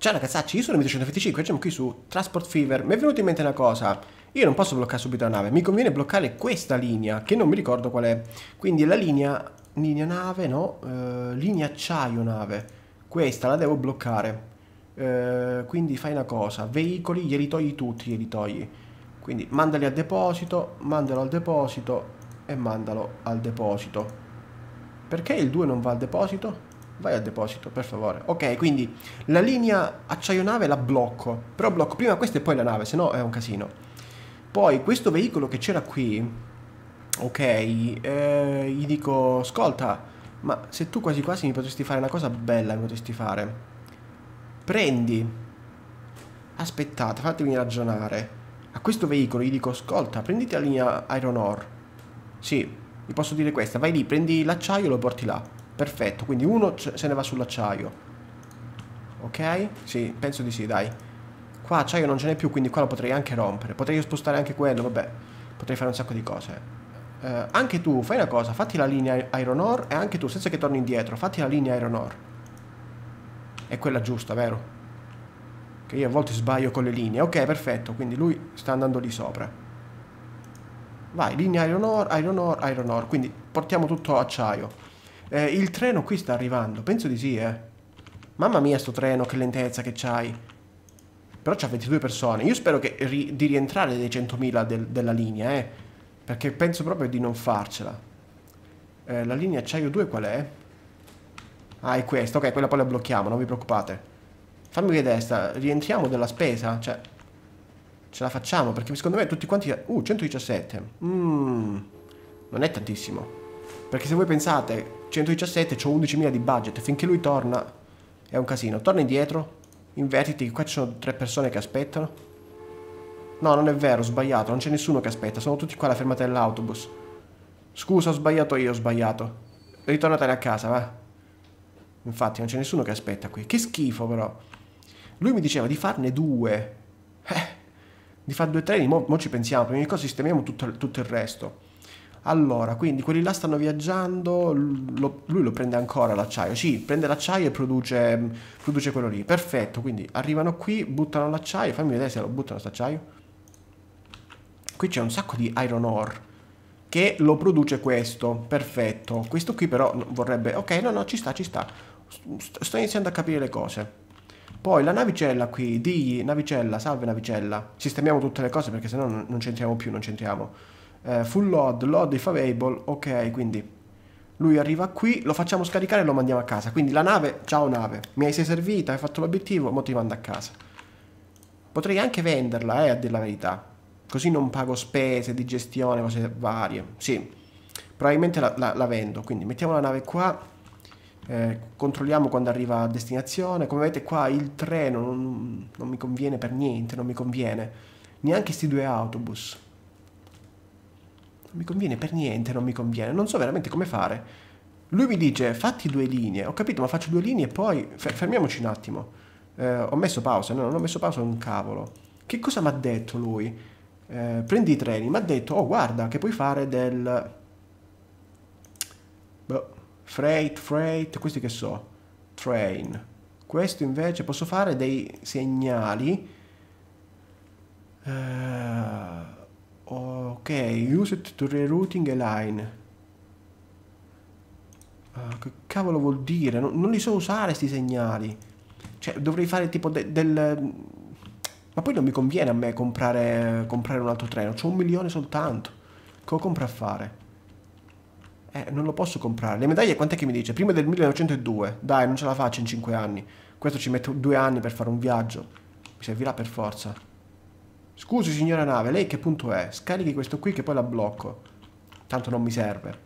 Ciao ragazzacci, io sono il 125 e oggi qui su Transport Fever. Mi è venuta in mente una cosa. Io non posso bloccare subito la nave, mi conviene bloccare questa linea, che non mi ricordo qual è. Quindi la linea... linea nave, no? Uh, linea acciaio nave. Questa la devo bloccare. Uh, quindi fai una cosa, veicoli glieli togli tutti, glieli togli. Quindi mandali al deposito, mandalo al deposito e mandalo al deposito. Perché il 2 non va al deposito? vai al deposito, per favore. Ok, quindi la linea acciaio nave la blocco, però blocco prima questa e poi la nave, se no è un casino. Poi questo veicolo che c'era qui, ok, eh, gli dico, ascolta, ma se tu quasi quasi mi potresti fare una cosa bella, mi potresti fare. Prendi, aspettate, fatemi ragionare. A questo veicolo gli dico, ascolta, prenditi la linea Iron Ore. Sì, gli posso dire questa, vai lì, prendi l'acciaio e lo porti là Perfetto, quindi uno se ne va sull'acciaio. Ok? Sì, penso di sì, dai. Qua acciaio non ce n'è più, quindi qua lo potrei anche rompere. Potrei spostare anche quello, vabbè. Potrei fare un sacco di cose. Eh, anche tu, fai una cosa, fatti la linea Iron Ore e anche tu, senza che torni indietro, fatti la linea Iron Ore. È quella giusta, vero? Che io a volte sbaglio con le linee. Ok, perfetto, quindi lui sta andando lì sopra. Vai, linea Iron Ore, Iron Ore, Iron Ore. Quindi portiamo tutto acciaio. Eh, il treno qui sta arrivando, penso di sì, eh. Mamma mia sto treno, che lentezza che c'hai. Però c'ha 22 persone. Io spero che, ri di rientrare dei 100.000 del della linea, eh. Perché penso proprio di non farcela. Eh, la linea acciaio 2 qual è? Ah, è questa. Ok, quella poi la blocchiamo, non vi preoccupate. Fammi vedere sta. Rientriamo della spesa? Cioè, ce la facciamo? Perché secondo me tutti quanti... Uh, 117. Mmm. Non è tantissimo. Perché se voi pensate 117, ho 11.000 di budget. Finché lui torna è un casino. Torna indietro. Invertiti, che qua ci sono tre persone che aspettano. No, non è vero, ho sbagliato. Non c'è nessuno che aspetta. Sono tutti qua alla fermata dell'autobus. Scusa, ho sbagliato io, ho sbagliato. Ritornatene a casa, va. Infatti, non c'è nessuno che aspetta qui. Che schifo, però. Lui mi diceva di farne due. Eh, di fare due treni, mo, mo ci pensiamo. Prima di cosa sistemiamo tutto, tutto il resto. Allora, quindi quelli là stanno viaggiando, lo, lui lo prende ancora l'acciaio, sì, prende l'acciaio e produce, produce, quello lì, perfetto, quindi arrivano qui, buttano l'acciaio, fammi vedere se lo buttano st'acciaio. Qui c'è un sacco di iron ore, che lo produce questo, perfetto, questo qui però vorrebbe, ok, no no, ci sta, ci sta, sto, iniziando a capire le cose. Poi la navicella qui, digli, navicella, salve navicella, sistemiamo tutte le cose perché sennò non, c'entriamo più, non c'entriamo eh, full load, load if available, ok, quindi lui arriva qui, lo facciamo scaricare e lo mandiamo a casa, quindi la nave, ciao nave, mi hai sei servita, hai fatto l'obiettivo, ora ti mando a casa. Potrei anche venderla, eh, a dire la verità, così non pago spese di gestione, cose varie, sì, probabilmente la, la, la vendo, quindi mettiamo la nave qua, eh, controlliamo quando arriva a destinazione, come vedete qua il treno non, non mi conviene per niente, non mi conviene, neanche questi due autobus, non mi conviene per niente, non mi conviene. Non so veramente come fare. Lui mi dice, fatti due linee. Ho capito, ma faccio due linee e poi... Fermiamoci un attimo. Eh, ho messo pausa. No, non ho messo pausa un cavolo. Che cosa mi ha detto lui? Eh, prendi i treni. Mi ha detto, oh, guarda, che puoi fare del... Boh, freight, freight, questi che so. Train. Questo invece posso fare dei segnali... Eh Ok, use it to rerouting a line. Uh, che cavolo vuol dire? Non, non, li so usare sti segnali. Cioè, dovrei fare tipo de del... Ma poi non mi conviene a me comprare, comprare un altro treno. C'ho un milione soltanto. Cosa compro a fare? Eh, non lo posso comprare. Le medaglie quant'è che mi dice? Prima del 1902. Dai, non ce la faccio in 5 anni. Questo ci mette due anni per fare un viaggio. Mi servirà per forza. Scusi signora nave, lei che punto è? Scarichi questo qui che poi la blocco. Tanto non mi serve.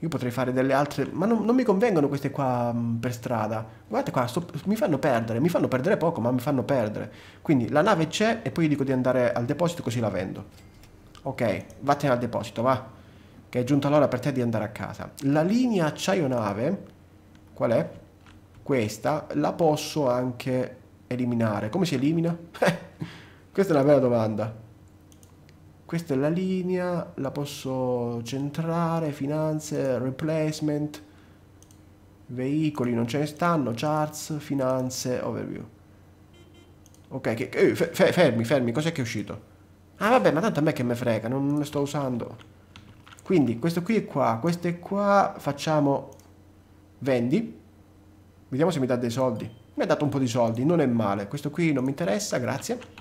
Io potrei fare delle altre... Ma non, non mi convengono queste qua mh, mm, per strada. Guardate qua, sto... mi fanno perdere. Mi fanno perdere poco, ma mi fanno perdere. Quindi la nave c'è e poi gli dico di andare al deposito così la vendo. Ok, vattene al deposito, va. Che è giunta l'ora per te di andare a casa. La linea acciaio nave... Qual è? Questa. La posso anche eliminare. Come si elimina? Eh... Questa è una bella domanda. Questa è la linea, la posso centrare, finanze, replacement, veicoli, non ce ne stanno, charts, finanze, overview. Ok, che, eh, fermi, fermi, cos'è che è uscito? Ah vabbè, ma tanto a me che me frega, non, non le sto usando. Quindi questo qui è qua, questo è qua, facciamo vendi. Vediamo se mi dà dei soldi. Mi ha dato un po' di soldi, non è male. Questo qui non mi interessa, grazie.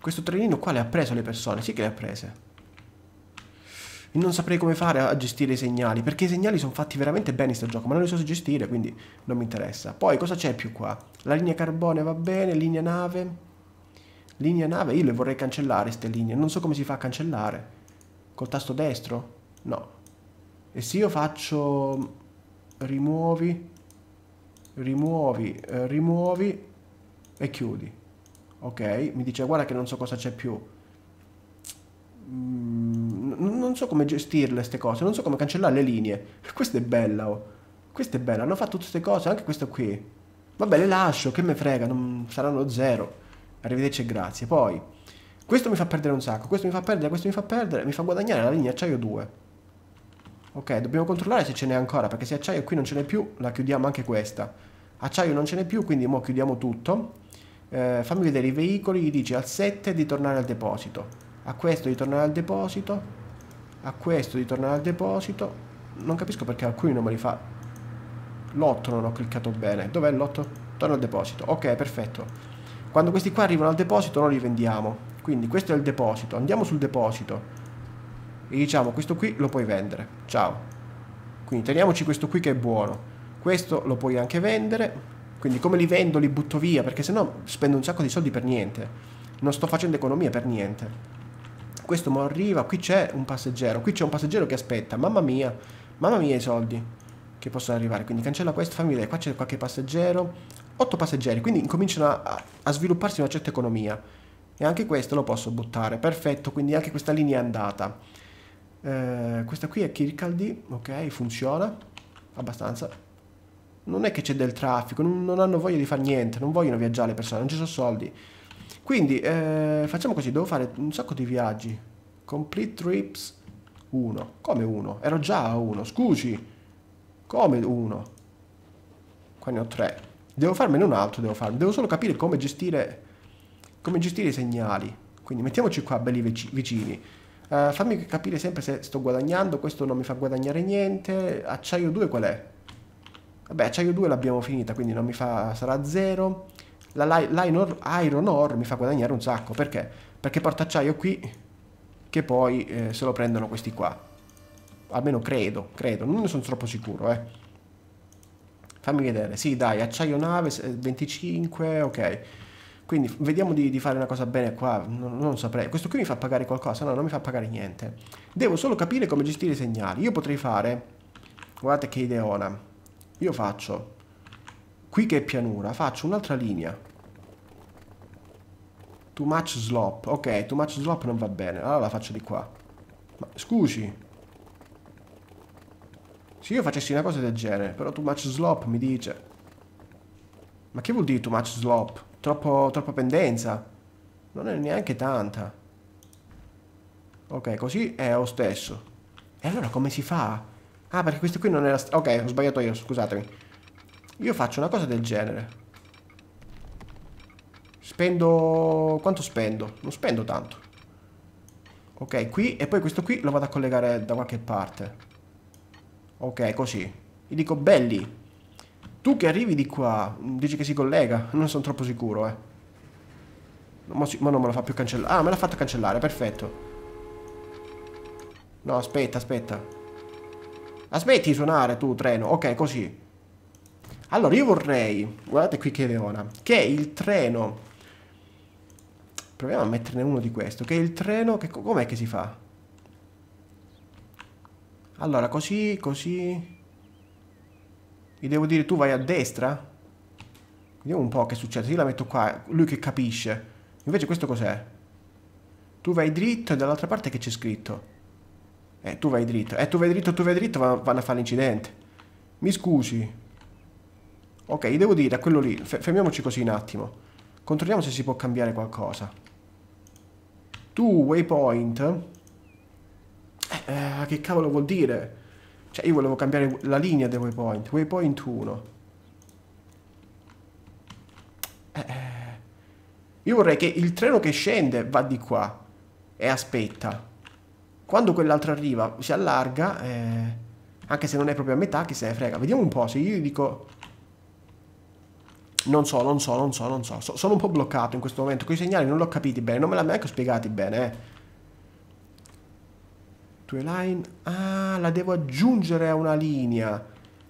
Questo trenino qua le ha preso le persone, sì che le ha prese. non saprei come fare a gestire i segnali, perché i segnali sono fatti veramente bene in sto gioco, ma non li so gestire, quindi non mi interessa. Poi cosa c'è più qua? La linea carbone va bene, linea nave. Linea nave, io le vorrei cancellare queste linee, non so come si fa a cancellare. Col tasto destro? No. E se io faccio rimuovi, rimuovi, eh, rimuovi e chiudi ok, mi dice guarda che non so cosa c'è più. Mm, non so come gestirle queste cose, non so come cancellare le linee. Questa è bella, oh. Questa è bella, hanno fatto tutte queste cose, anche questa qui. Vabbè, le lascio, che me frega, non, saranno zero. Arrivederci e grazie. Poi, questo mi fa perdere un sacco, questo mi fa perdere, questo mi fa perdere, mi fa guadagnare la linea acciaio 2. Ok, dobbiamo controllare se ce n'è ancora, perché se acciaio qui non ce n'è più, la chiudiamo anche questa. Acciaio non ce n'è più, quindi mo chiudiamo tutto eh, fammi vedere i veicoli, gli dice al 7 di tornare al deposito, a questo di tornare al deposito, a questo di tornare al deposito, non capisco perché alcuni non me li fa, l'8 non ho cliccato bene, dov'è l'8? Torna al deposito, ok perfetto, quando questi qua arrivano al deposito noi li vendiamo, quindi questo è il deposito, andiamo sul deposito e diciamo questo qui lo puoi vendere, ciao, quindi teniamoci questo qui che è buono, questo lo puoi anche vendere, quindi come li vendo li butto via, perché sennò spendo un sacco di soldi per niente. Non sto facendo economia per niente. Questo mi arriva, qui c'è un passeggero, qui c'è un passeggero che aspetta, mamma mia, mamma mia i soldi che possono arrivare. Quindi cancella questo, fammi vedere, qua c'è qualche passeggero, 8 passeggeri, quindi cominciano a, a svilupparsi una certa economia. E anche questo lo posso buttare, perfetto, quindi anche questa linea è andata. Eh, questa qui è Kirkaldi, ok, funziona abbastanza non è che c'è del traffico, non, non hanno voglia di fare niente, non vogliono viaggiare le persone, non ci sono soldi. Quindi eh, facciamo così, devo fare un sacco di viaggi. Complete trips 1. Come 1? Ero già a 1, scusi. Come 1? Qua ne ho 3. Devo farmene un altro, devo farmi. Devo solo capire come gestire, come gestire i segnali. Quindi mettiamoci qua belli vicini. Uh, fammi capire sempre se sto guadagnando, questo non mi fa guadagnare niente. Acciaio 2 qual è? Vabbè, acciaio 2 l'abbiamo finita, quindi non mi fa, sarà 0. La Line Iron Ore mi fa guadagnare un sacco, perché? Perché porta acciaio qui, che poi eh, se lo prendono questi qua. Almeno credo, credo, non ne sono troppo sicuro, eh. Fammi vedere, sì dai, acciaio nave, 25, eh, ok. Quindi vediamo di, di, fare una cosa bene qua, non, non, saprei. Questo qui mi fa pagare qualcosa? No, non mi fa pagare niente. Devo solo capire come gestire i segnali. Io potrei fare... Guardate che ideona io faccio qui che è pianura, faccio un'altra linea. Too much slop. Ok, too much slop non va bene. Allora la faccio di qua. Ma scusi. Se io facessi una cosa del genere, però too much slop mi dice... Ma che vuol dire too much slop? Troppo, troppa pendenza? Non è neanche tanta. Ok, così è lo stesso. E allora come si fa? Ah, perché questo qui non era... Ok, ho sbagliato io, scusatemi. Io faccio una cosa del genere. Spendo... Quanto spendo? Non spendo tanto. Ok, qui. E poi questo qui lo vado a collegare da qualche parte. Ok, così. Gli dico, belli. Tu che arrivi di qua, mm, dici che si collega. Non sono troppo sicuro, eh. Ma, si... Ma non me lo fa più cancellare. Ah, me l'ha fatto cancellare, perfetto. No, aspetta, aspetta. La ah, smetti di suonare tu, treno? Ok, così. Allora, io vorrei... Guardate qui che leona. Che il treno... Proviamo a metterne uno di questo. Che il treno... Che... Com'è che si fa? Allora, così, così... Gli devo dire tu vai a destra? Vediamo un po' che succede. Io la metto qua, lui che capisce. Invece questo cos'è? Tu vai dritto e dall'altra parte che c'è scritto? Eh, tu vai dritto. Eh, tu vai dritto, tu vai dritto, vanno a fare l'incidente. Mi scusi. Ok, devo dire a quello lì. Fermiamoci così un attimo. Controlliamo se si può cambiare qualcosa. Tu, waypoint. Eh, eh, che cavolo vuol dire? Cioè, io volevo cambiare la linea del waypoint. Waypoint 1. Eh, eh, io vorrei che il treno che scende va di qua. E aspetta. Quando quell'altro arriva, si allarga, eh, anche se non è proprio a metà, chi se ne frega. Vediamo un po', se io dico... Non so, non so, non so, non so. so sono un po' bloccato in questo momento, quei segnali non l'ho capiti bene, non me l'hanno neanche spiegati bene, eh. Tue line... Ah, la devo aggiungere a una linea.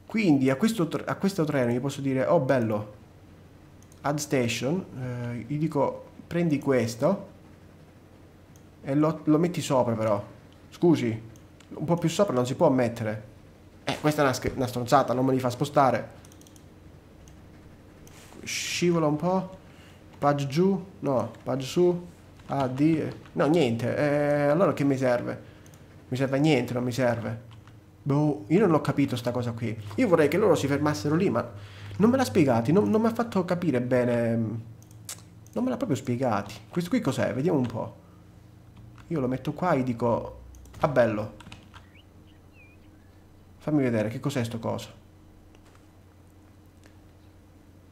Quindi a questo, a questo treno gli posso dire, oh bello, add station, eh, gli dico prendi questo e lo, lo metti sopra però Scusi, un po' più sopra non si può mettere. Eh, questa è una, una stronzata, non me li fa spostare. Scivola un po'. Page giù. No, page su. A, D. No, niente. Eh, allora che mi serve? Mi serve niente, non mi serve. Boh, io non ho capito sta cosa qui. Io vorrei che loro si fermassero lì, ma non me l'ha spiegati, non, non mi ha fatto capire bene. Mm, non me l'ha proprio spiegati. Questo qui cos'è? Vediamo un po'. Io lo metto qua e dico Ah bello Fammi vedere che cos'è sto coso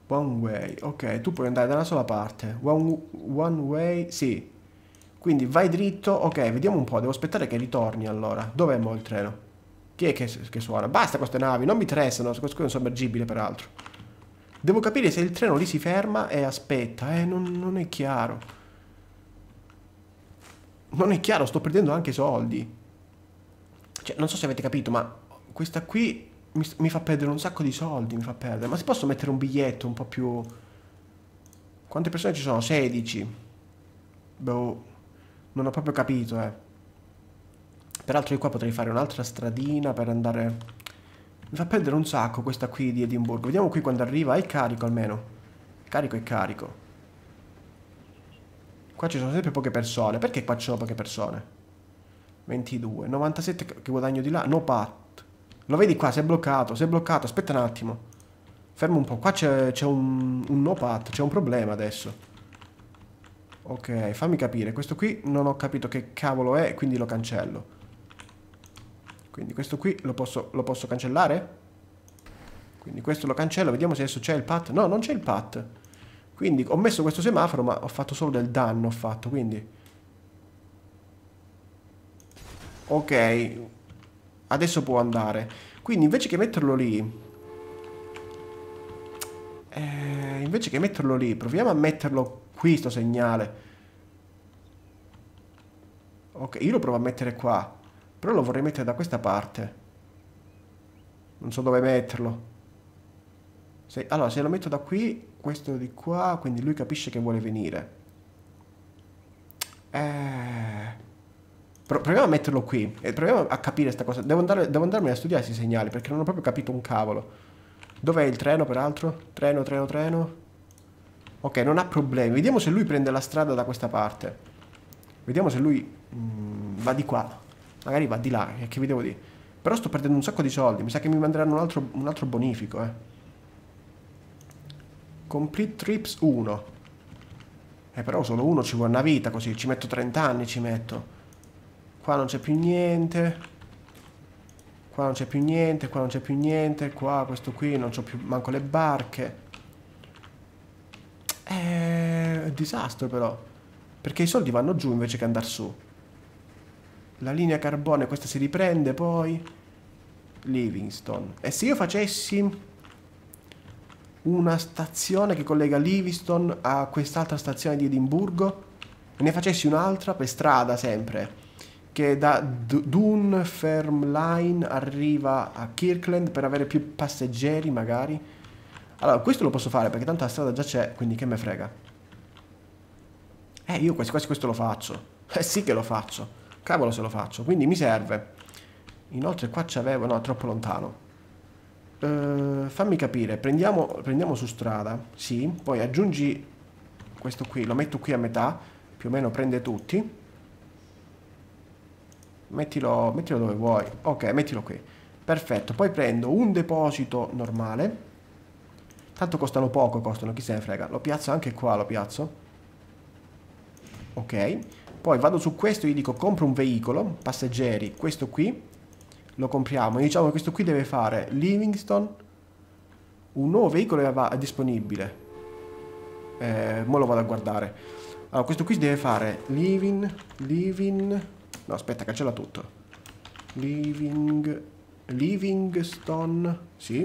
One way Ok tu puoi andare da una sola parte One, one way Sì Quindi vai dritto Ok vediamo un po' Devo aspettare che ritorni allora Dov'è mo il treno? Chi è che, che, suona? Basta queste navi, non mi interessano, questo è un sommergibile peraltro. Devo capire se il treno lì si ferma e aspetta, eh, non, non è chiaro. Non è chiaro, sto perdendo anche soldi. Cioè, non so se avete capito, ma questa qui mi, mi, fa perdere un sacco di soldi, mi fa perdere. Ma se posso mettere un biglietto un po' più... Quante persone ci sono? 16. Boh, non ho proprio capito, eh. Peraltro io qua potrei fare un'altra stradina per andare... Mi fa perdere un sacco questa qui di Edimburgo. Vediamo qui quando arriva. È carico almeno. Carico e carico. Qua ci sono sempre poche persone. Perché qua ci sono poche persone? 22, 97 che guadagno di là, no pat. Lo vedi qua, si è bloccato, si è bloccato, aspetta un attimo. Fermo un po', qua c'è un, un no pat, c'è un problema adesso. Ok, fammi capire, questo qui non ho capito che cavolo è, quindi lo cancello. Quindi questo qui lo posso, lo posso cancellare? Quindi questo lo cancello, vediamo se adesso c'è il pat. No, non c'è il pat. Quindi ho messo questo semaforo, ma ho fatto solo del danno, ho fatto, quindi... ok adesso può andare quindi invece che metterlo lì eh, invece che metterlo lì proviamo a metterlo qui sto segnale ok io lo provo a mettere qua però lo vorrei mettere da questa parte non so dove metterlo se, allora se lo metto da qui questo di qua quindi lui capisce che vuole venire eh proviamo a metterlo qui e eh, proviamo a capire questa cosa. Devo, andare, devo andarmene a studiare questi segnali perché non ho proprio capito un cavolo. Dov'è il treno peraltro? Treno, treno, treno. Ok, non ha problemi. Vediamo se lui prende la strada da questa parte. Vediamo se lui mh, mm, va di qua. Magari va di là, che vi devo dire. Però sto perdendo un sacco di soldi. Mi sa che mi manderanno un altro, un altro bonifico, eh. Complete Trips 1. Eh, però solo uno ci vuole una vita così. Ci metto 30 anni, ci metto. Qua non c'è più niente. Qua non c'è più niente, qua non c'è più niente, qua questo qui non c'ho più manco le barche. È un disastro però. Perché i soldi vanno giù invece che andare su. La linea carbone, questa si riprende poi. Livingstone E se io facessi una stazione che collega Livingstone a quest'altra stazione di Edimburgo? E ne facessi un'altra per strada sempre che da Dunfermline arriva a Kirkland per avere più passeggeri magari. Allora, questo lo posso fare perché tanto la strada già c'è, quindi che me frega. Eh, io quasi quasi questo lo faccio. Eh sì che lo faccio. Cavolo se lo faccio. Quindi mi serve. Inoltre qua c'avevo... No, troppo lontano. Uh, fammi capire, prendiamo, prendiamo, su strada, sì, poi aggiungi questo qui, lo metto qui a metà, più o meno prende tutti mettilo, mettilo dove vuoi ok mettilo qui perfetto poi prendo un deposito normale tanto costano poco costano chi se ne frega lo piazzo anche qua lo piazzo ok poi vado su questo e gli dico compro un veicolo passeggeri questo qui lo compriamo diciamo che questo qui deve fare Livingston un nuovo veicolo è disponibile eh, mo lo vado a guardare allora questo qui deve fare Living Living No, aspetta, cancella tutto. Living... Livingstone, sì.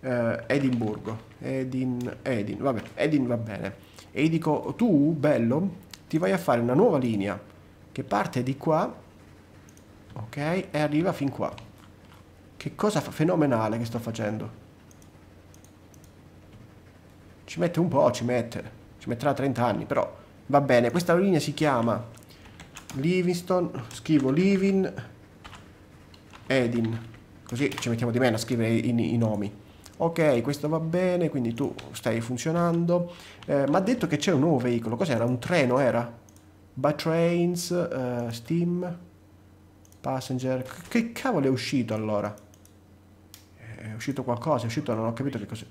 Uh, Edimburgo. Edin... Edin, vabbè, Edin va bene. E dico, tu, bello, ti vai a fare una nuova linea che parte di qua, ok, e arriva fin qua. Che cosa fenomenale che sto facendo. Ci mette un po', ci mette. Ci metterà 30 anni, però va bene. Questa linea si chiama Livingston, scrivo Livin Edin, così ci mettiamo di meno a scrivere i, i, i nomi. Ok, questo va bene, quindi tu stai funzionando. Eh, Ma ha detto che c'è un nuovo veicolo, cos'era? Un treno era? Batrains, uh, eh, Steam, Passenger, che cavolo è uscito allora? Eh, è uscito qualcosa, è uscito, non ho capito che cos'è.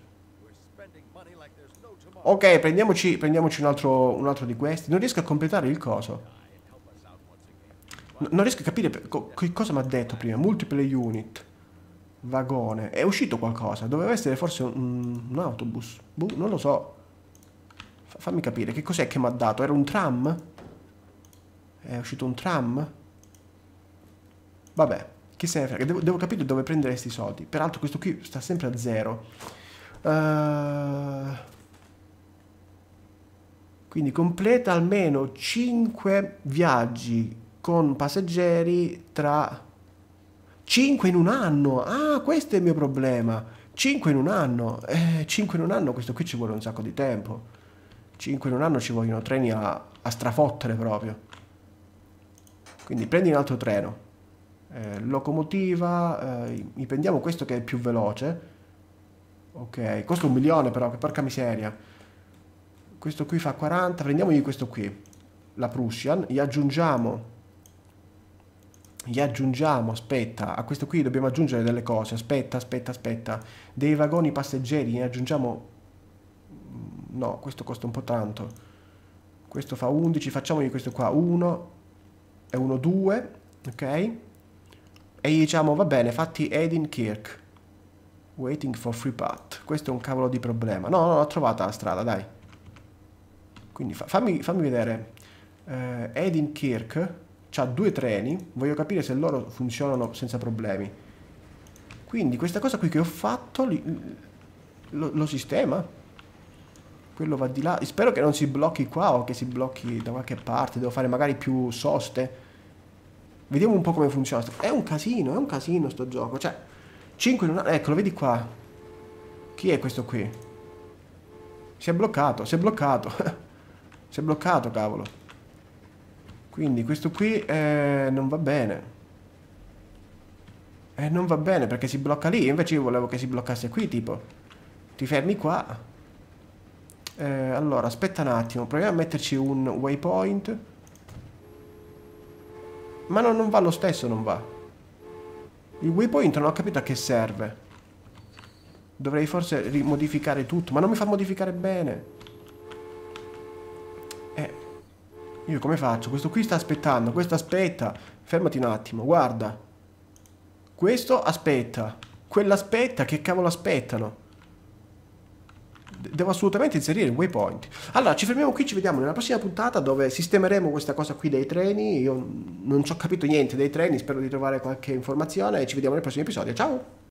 Ok, prendiamoci, prendiamoci un, altro, un altro di questi. Non riesco a completare il coso. Non riesco a capire che cosa mi ha detto prima. Multiple unit. Vagone. È uscito qualcosa. Doveva essere forse un, un autobus. Boh, non lo so. Fammi capire, che cos'è che mi ha dato? Era un tram? È uscito un tram? Vabbè, chi se ne frega. Devo, devo capire dove prendere questi soldi. Peraltro questo qui sta sempre a zero. Uh... Quindi completa almeno 5 viaggi con passeggeri tra 5 in un anno. Ah, questo è il mio problema. 5 in un anno. Eh, 5 in un anno, questo qui ci vuole un sacco di tempo. 5 in un anno ci vogliono treni a, a strafottere proprio. Quindi prendi un altro treno. Eh, locomotiva, eh, mi prendiamo questo che è più veloce. Ok, costa un milione però, che porca miseria. Questo qui fa 40, prendiamogli questo qui. La Prussian, gli aggiungiamo gli aggiungiamo, aspetta, a questo qui dobbiamo aggiungere delle cose, aspetta, aspetta, aspetta, dei vagoni passeggeri, ne aggiungiamo, mm, no, questo costa un po' tanto, questo fa 11, facciamogli questo qua, 1 e 1, 2, ok? E gli diciamo, va bene, fatti Edin Kirk, waiting for free path, questo è un cavolo di problema, no, no, l'ho trovata la strada, dai, quindi fa, fammi, fammi, vedere, uh, eh, Edin Kirk, ha due treni, voglio capire se loro funzionano senza problemi. Quindi questa cosa qui che ho fatto li, lo, lo, sistema. Quello va di là. Spero che non si blocchi qua o che si blocchi da qualche parte. Devo fare magari più soste. Vediamo un po' come funziona. È un casino, è un casino sto gioco. Cioè, 5 in una... Eccolo, vedi qua. Chi è questo qui? Si è bloccato, si è bloccato. si è bloccato, cavolo. Quindi questo qui eh, non va bene. Eh, non va bene perché si blocca lì. Invece io volevo che si bloccasse qui, tipo. Ti fermi qua. Eh, allora, aspetta un attimo. Proviamo a metterci un waypoint. Ma no, non va lo stesso, non va. Il waypoint non ho capito a che serve. Dovrei forse rimodificare tutto. Ma non mi fa modificare bene. Eh, io come faccio? Questo qui sta aspettando, questo aspetta. Fermati un attimo, guarda. Questo aspetta. Quello aspetta, che cavolo aspettano? devo assolutamente inserire il waypoint. Allora, ci fermiamo qui, ci vediamo nella prossima puntata dove sistemeremo questa cosa qui dei treni. Io non ci ho capito niente dei treni, spero di trovare qualche informazione e ci vediamo nel prossimo episodio. Ciao!